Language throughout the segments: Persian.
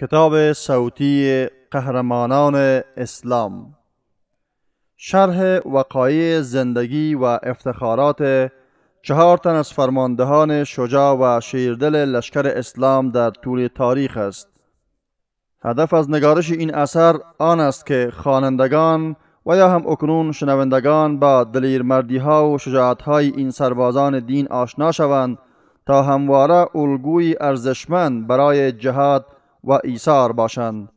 کتاب صوتی قهرمانان اسلام شرح وقایع زندگی و افتخارات چهار تن از فرماندهان شجاع و شیردل لشکر اسلام در طول تاریخ است هدف از نگارش این اثر آن است که خوانندگان و یا هم اکنون شنوندگان با دلیر مردی ها و شجاعت های این سربازان دین آشنا شوند تا همواره الگوی ارزشمند برای جهاد و ایثار باشند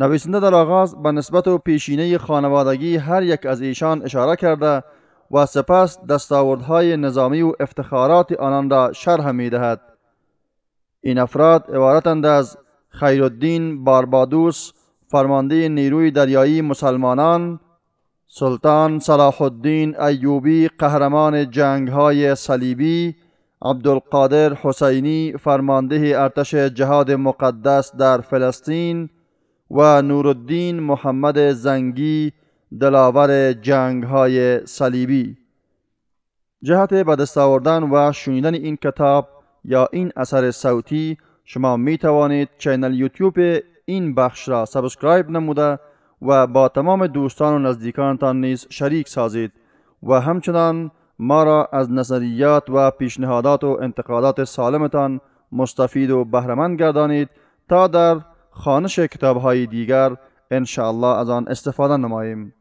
نویسنده در آغاز به نسبت و پیشینه خانوادگی هر یک از ایشان اشاره کرده و سپس دستاوردهای نظامی و افتخارات آنان را شرح می دهد. این افراد عبارتند از خیرالدین باربادوس فرمانده نیروی دریایی مسلمانان سلطان صلاح الدین ایوبی قهرمان جنگ های صلیبی عبدالقادر حسینی فرمانده ارتش جهاد مقدس در فلسطین و نورالدین محمد زنگی دلاور جنگ های صلیبی جهت به دست آوردن و شنیدن این کتاب یا این اثر صوتی شما می توانید چینل یوتیوب این بخش را سابسکرایب نموده و با تمام دوستان و نزدیکانتان نیز شریک سازید و همچنان ما را از نظریات و پیشنهادات و انتقادات سالمتان مستفید و بهرمند گردانید تا در خانش کتابهای دیگر انشاءالله از آن استفاده نماییم